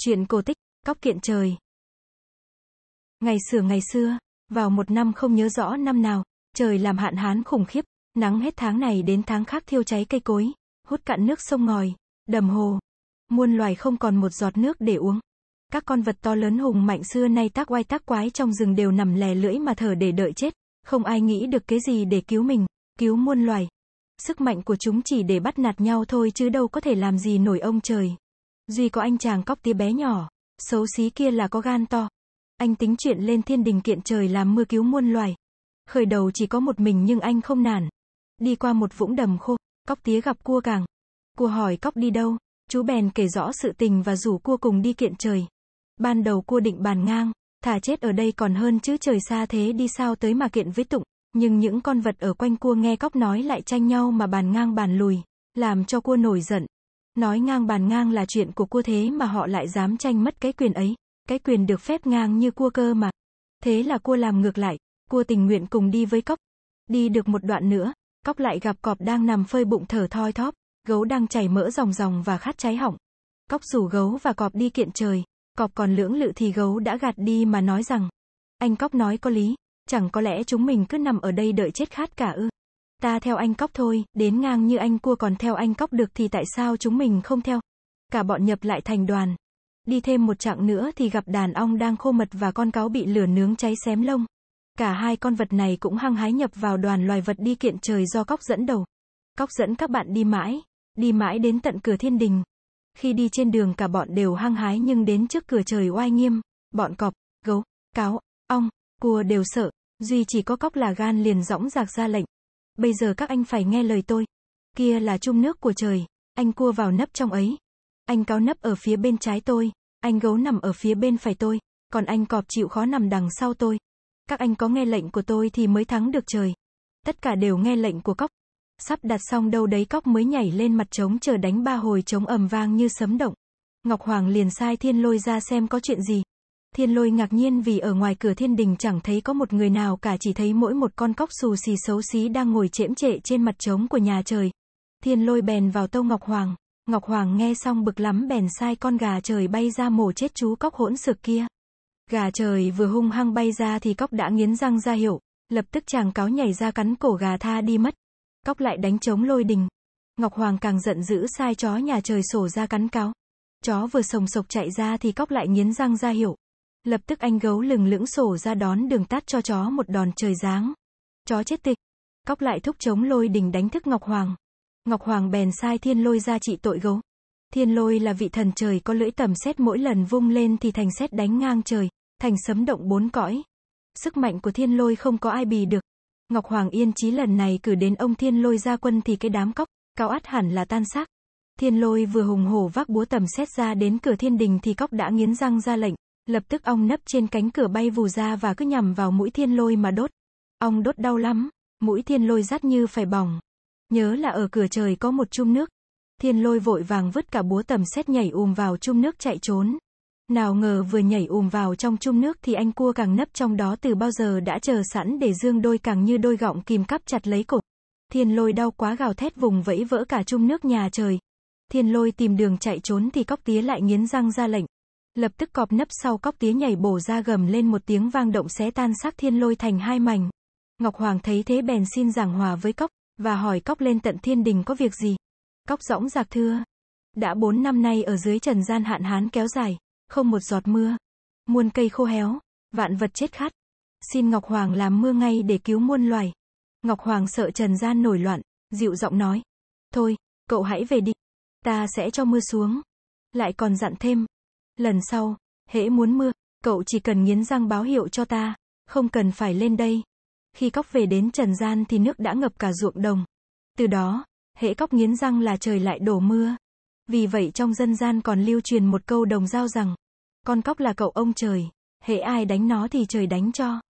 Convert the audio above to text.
Chuyện cổ tích, cóc kiện trời. Ngày xưa ngày xưa, vào một năm không nhớ rõ năm nào, trời làm hạn hán khủng khiếp, nắng hết tháng này đến tháng khác thiêu cháy cây cối, hút cạn nước sông ngòi, đầm hồ. Muôn loài không còn một giọt nước để uống. Các con vật to lớn hùng mạnh xưa nay tác oai tác quái trong rừng đều nằm lè lưỡi mà thở để đợi chết. Không ai nghĩ được cái gì để cứu mình, cứu muôn loài. Sức mạnh của chúng chỉ để bắt nạt nhau thôi chứ đâu có thể làm gì nổi ông trời. Duy có anh chàng cóc tía bé nhỏ, xấu xí kia là có gan to. Anh tính chuyện lên thiên đình kiện trời làm mưa cứu muôn loài. Khởi đầu chỉ có một mình nhưng anh không nản. Đi qua một vũng đầm khô, cóc tía gặp cua càng. Cua hỏi cóc đi đâu, chú bèn kể rõ sự tình và rủ cua cùng đi kiện trời. Ban đầu cua định bàn ngang, thả chết ở đây còn hơn chứ trời xa thế đi sao tới mà kiện với tụng. Nhưng những con vật ở quanh cua nghe cóc nói lại tranh nhau mà bàn ngang bàn lùi, làm cho cua nổi giận, Nói ngang bàn ngang là chuyện của cua thế mà họ lại dám tranh mất cái quyền ấy. Cái quyền được phép ngang như cua cơ mà. Thế là cua làm ngược lại, cua tình nguyện cùng đi với cóc. Đi được một đoạn nữa, cóc lại gặp cọp đang nằm phơi bụng thở thoi thóp, gấu đang chảy mỡ ròng ròng và khát cháy hỏng. Cóc rủ gấu và cọp đi kiện trời, cọp còn lưỡng lự thì gấu đã gạt đi mà nói rằng. Anh cóc nói có lý, chẳng có lẽ chúng mình cứ nằm ở đây đợi chết khát cả ư. Ta theo anh cóc thôi, đến ngang như anh cua còn theo anh cóc được thì tại sao chúng mình không theo? Cả bọn nhập lại thành đoàn. Đi thêm một chặng nữa thì gặp đàn ong đang khô mật và con cáo bị lửa nướng cháy xém lông. Cả hai con vật này cũng hăng hái nhập vào đoàn loài vật đi kiện trời do cóc dẫn đầu. Cóc dẫn các bạn đi mãi, đi mãi đến tận cửa thiên đình. Khi đi trên đường cả bọn đều hăng hái nhưng đến trước cửa trời oai nghiêm, bọn cọp, gấu, cáo, ong, cua đều sợ, duy chỉ có cóc là gan liền dõng dạc ra lệnh, bây giờ các anh phải nghe lời tôi. Kia là chung nước của trời, anh cua vào nấp trong ấy. Anh cáo nấp ở phía bên trái tôi, anh gấu nằm ở phía bên phải tôi, còn anh cọp chịu khó nằm đằng sau tôi. Các anh có nghe lệnh của tôi thì mới thắng được trời. Tất cả đều nghe lệnh của cóc. Sắp đặt xong đâu đấy cóc mới nhảy lên mặt trống chờ đánh ba hồi trống ầm vang như sấm động. Ngọc Hoàng liền sai thiên lôi ra xem có chuyện gì. Thiên lôi ngạc nhiên vì ở ngoài cửa thiên đình chẳng thấy có một người nào cả chỉ thấy mỗi một con cóc xù xì xấu xí đang ngồi chễm trệ trên mặt trống của nhà trời. Thiên lôi bèn vào tâu Ngọc Hoàng. Ngọc Hoàng nghe xong bực lắm bèn sai con gà trời bay ra mổ chết chú cóc hỗn sực kia. Gà trời vừa hung hăng bay ra thì cóc đã nghiến răng ra hiệu. Lập tức chàng cáo nhảy ra cắn cổ gà tha đi mất. Cóc lại đánh trống lôi đình. Ngọc Hoàng càng giận dữ sai chó nhà trời sổ ra cắn cáo. Chó vừa sồng sộc chạy ra thì cóc lại nghiến răng ra hiệu. Lập tức anh gấu lừng lững sổ ra đón đường tát cho chó một đòn trời giáng. Chó chết tịch. Cóc lại thúc chống lôi đình đánh thức Ngọc Hoàng. Ngọc Hoàng bèn sai thiên lôi ra trị tội gấu. Thiên lôi là vị thần trời có lưỡi tầm xét mỗi lần vung lên thì thành xét đánh ngang trời, thành sấm động bốn cõi. Sức mạnh của thiên lôi không có ai bì được. Ngọc Hoàng Yên Chí lần này cử đến ông thiên lôi ra quân thì cái đám cóc, cao át hẳn là tan xác. Thiên lôi vừa hùng hổ vác búa tầm xét ra đến cửa thiên đình thì cóc đã nghiến răng ra lệnh, Lập tức ong nấp trên cánh cửa bay vù ra và cứ nhằm vào mũi thiên lôi mà đốt. Ong đốt đau lắm, mũi thiên lôi rát như phải bỏng. Nhớ là ở cửa trời có một chum nước. Thiên lôi vội vàng vứt cả búa tầm xét nhảy ùm vào chum nước chạy trốn. Nào ngờ vừa nhảy ùm vào trong chum nước thì anh cua càng nấp trong đó từ bao giờ đã chờ sẵn để dương đôi càng như đôi gọng kìm cắp chặt lấy cổ. Thiên lôi đau quá gào thét vùng vẫy vỡ cả chum nước nhà trời. Thiên lôi tìm đường chạy trốn thì cóc tía lại nghiến răng ra lệnh. Lập tức cọp nấp sau cóc tía nhảy bổ ra gầm lên một tiếng vang động xé tan xác thiên lôi thành hai mảnh. Ngọc Hoàng thấy thế bèn xin giảng hòa với cóc, và hỏi cóc lên tận thiên đình có việc gì. Cóc rõng giặc thưa. Đã bốn năm nay ở dưới trần gian hạn hán kéo dài, không một giọt mưa. Muôn cây khô héo, vạn vật chết khát. Xin Ngọc Hoàng làm mưa ngay để cứu muôn loài. Ngọc Hoàng sợ trần gian nổi loạn, dịu giọng nói. Thôi, cậu hãy về đi. Ta sẽ cho mưa xuống. Lại còn dặn thêm, Lần sau, hễ muốn mưa, cậu chỉ cần nghiến răng báo hiệu cho ta, không cần phải lên đây. Khi cóc về đến trần gian thì nước đã ngập cả ruộng đồng. Từ đó, hễ cóc nghiến răng là trời lại đổ mưa. Vì vậy trong dân gian còn lưu truyền một câu đồng giao rằng, con cóc là cậu ông trời, hễ ai đánh nó thì trời đánh cho.